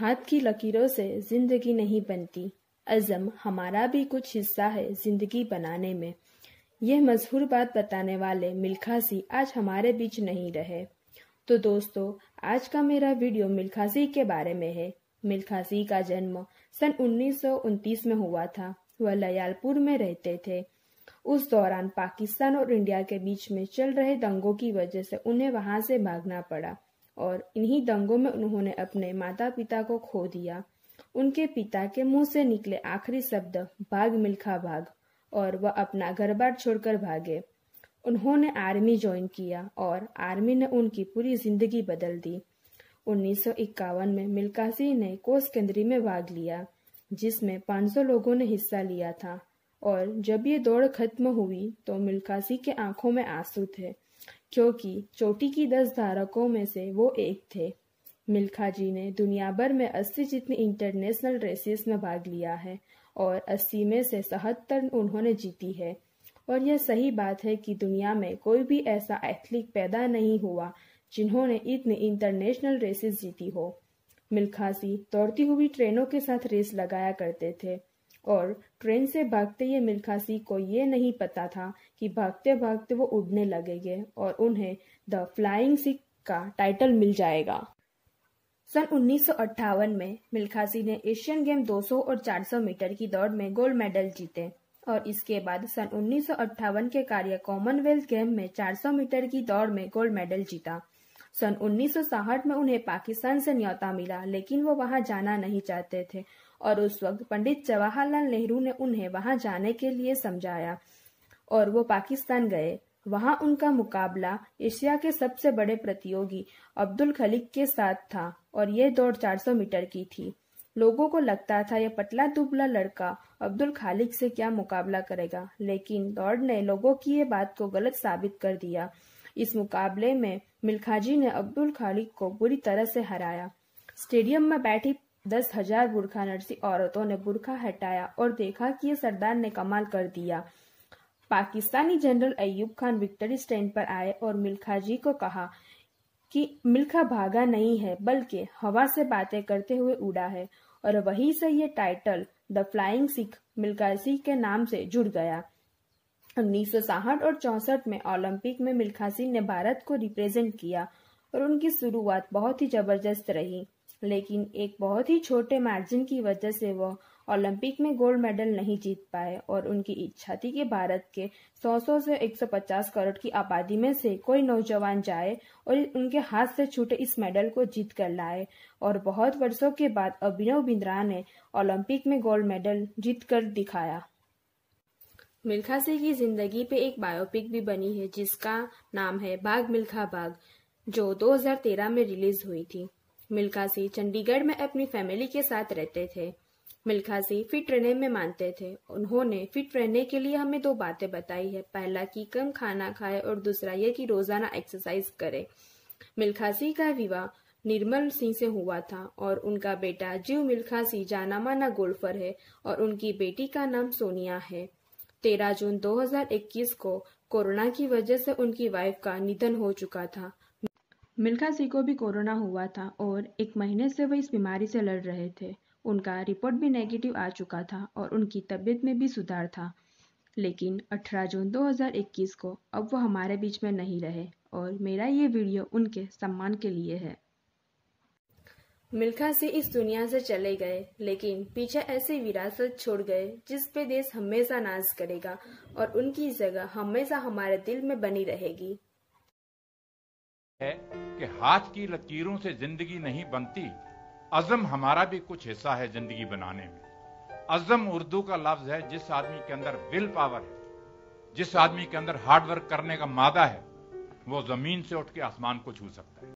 हाथ की लकीरों से जिंदगी नहीं बनती अज़म हमारा भी कुछ हिस्सा है जिंदगी बनाने में यह मशहूर बात बताने वाले मिल्खासी आज हमारे बीच नहीं रहे तो दोस्तों आज का मेरा वीडियो मिल्खासी के बारे में है मिल्खासी का जन्म सन उन्नीस में हुआ था वह लयालपुर में रहते थे उस दौरान पाकिस्तान और इंडिया के बीच में चल रहे दंगों की वजह से उन्हें वहां से भागना पड़ा और इन्हीं दंगों में उन्होंने अपने माता पिता को खो दिया उनके पिता के मुंह से निकले आखिरी शब्द भाग मिल्खा भाग और वह अपना घर बार छोड़कर भागे उन्होंने आर्मी ज्वाइन किया और आर्मी ने उनकी पूरी जिंदगी बदल दी 1951 में मिल्खा सिंह ने कोस केंद्री में भाग लिया जिसमें 500 लोगों ने हिस्सा लिया था और जब ये दौड़ खत्म हुई तो मिल्खा सिंह के आंखों में आंसू थे क्योंकि चोटी की दस धारकों में से वो एक थे मिल्खा जी ने दुनिया भर में अस्सी जितनी इंटरनेशनल रेसेस में भाग लिया है और अस्सी में से सहत्तर उन्होंने जीती है और यह सही बात है कि दुनिया में कोई भी ऐसा एथलीट पैदा नहीं हुआ जिन्होंने इतनी इंटरनेशनल रेसेस जीती हो मिल्खा सिंह दौड़ती हुई ट्रेनों के साथ रेस लगाया करते थे और ट्रेन से भागते हुए मिल्खासी को ये नहीं पता था कि भागते भागते वो उड़ने लगेंगे और उन्हें द फ्लाइंग सिख का टाइटल मिल जाएगा सन उन्नीस में मिल्खासी ने एशियन गेम 200 और 400 मीटर की दौड़ में गोल्ड मेडल जीते और इसके बाद सन उन्नीस के कार्य कॉमनवेल्थ गेम में 400 मीटर की दौड़ में गोल्ड मेडल जीता सन उन्नीस में उन्हें पाकिस्तान से न्यौता मिला लेकिन वो वहां जाना नहीं चाहते थे और उस वक्त पंडित जवाहरलाल नेहरू ने उन्हें वहां जाने के लिए समझाया और वो पाकिस्तान गए वहां उनका मुकाबला एशिया के सबसे बड़े प्रतियोगी अब्दुल खलीक के साथ था और यह दौड़ 400 मीटर की थी लोगों को लगता था यह पतला दुबला लड़का अब्दुल खालिक से क्या मुकाबला करेगा लेकिन दौड़ ने लोगों की ये बात को गलत साबित कर दिया इस मुकाबले में मिल्खाजी ने अब्दुल खालिक को बुरी तरह से हराया स्टेडियम में बैठी दस हजार बुरखा नरसी औरतों ने बुरखा हटाया और देखा कि ये सरदार ने कमाल कर दिया Pakistani general Ayub Khan victory stand पर आए और मिल्खा जी को कहा कि मिल्खा भागा नहीं है बल्कि हवा से बातें करते हुए उड़ा है और वही से ये title the flying Sikh Milkha Singh के नाम से जुड़ गया उन्नीस और चौसठ में ओलंपिक में मिल्खा सिंह ने भारत को रिप्रेजेंट किया और उनकी शुरुआत बहुत ही जबरदस्त रही लेकिन एक बहुत ही छोटे मार्जिन की वजह से वह ओलंपिक में गोल्ड मेडल नहीं जीत पाए और उनकी इच्छा थी कि भारत के 100 से 150 करोड़ की आबादी में से कोई नौजवान जाए और उनके हाथ से छूटे इस मेडल को जीत कर लाए और बहुत वर्षों के बाद अभिनव बिंद्रा ने ओलंपिक में गोल्ड मेडल जीत कर दिखाया मिल्खा सिंह की जिंदगी पे एक बायोपिक भी बनी है जिसका नाम है बाघ मिल्खा बाघ जो 2013 में रिलीज हुई थी मिल्खा सिंह चंडीगढ़ में अपनी फैमिली के साथ रहते थे मिल्खा सिंह फिट रहने में मानते थे उन्होंने फिट रहने के लिए हमें दो बातें बताई है पहला कि कम खाना खाए और दूसरा यह कि रोजाना एक्सरसाइज करे मिल्खा सिंह का विवाह निर्मल सिंह से हुआ था और उनका बेटा जीव मिल्खा सिंह जाना माना गोल्फर है और उनकी बेटी का नाम सोनिया है तेरह जून 2021 को कोरोना की वजह से उनकी वाइफ का निधन हो चुका था मिल्खा सिंह को भी कोरोना हुआ था और एक महीने से वह इस बीमारी से लड़ रहे थे उनका रिपोर्ट भी नेगेटिव आ चुका था और उनकी तबीयत में भी सुधार था लेकिन 18 जून 2021 को अब वो हमारे बीच में नहीं रहे और मेरा ये वीडियो उनके सम्मान के लिए है मिल्खा सिंह इस दुनिया से चले गए लेकिन पीछे ऐसी विरासत छोड़ गए जिस पे देश हमेशा नाज करेगा और उनकी जगह हमेशा हमारे दिल में बनी रहेगी है कि हाथ की लकीरों से जिंदगी नहीं बनती अजम हमारा भी कुछ हिस्सा है जिंदगी बनाने में अजम उर्दू का लफ्ज है जिस आदमी के अंदर विल पावर है जिस आदमी के अंदर हार्डवर्क करने का मादा है वो जमीन से उठ के आसमान को छू सकता है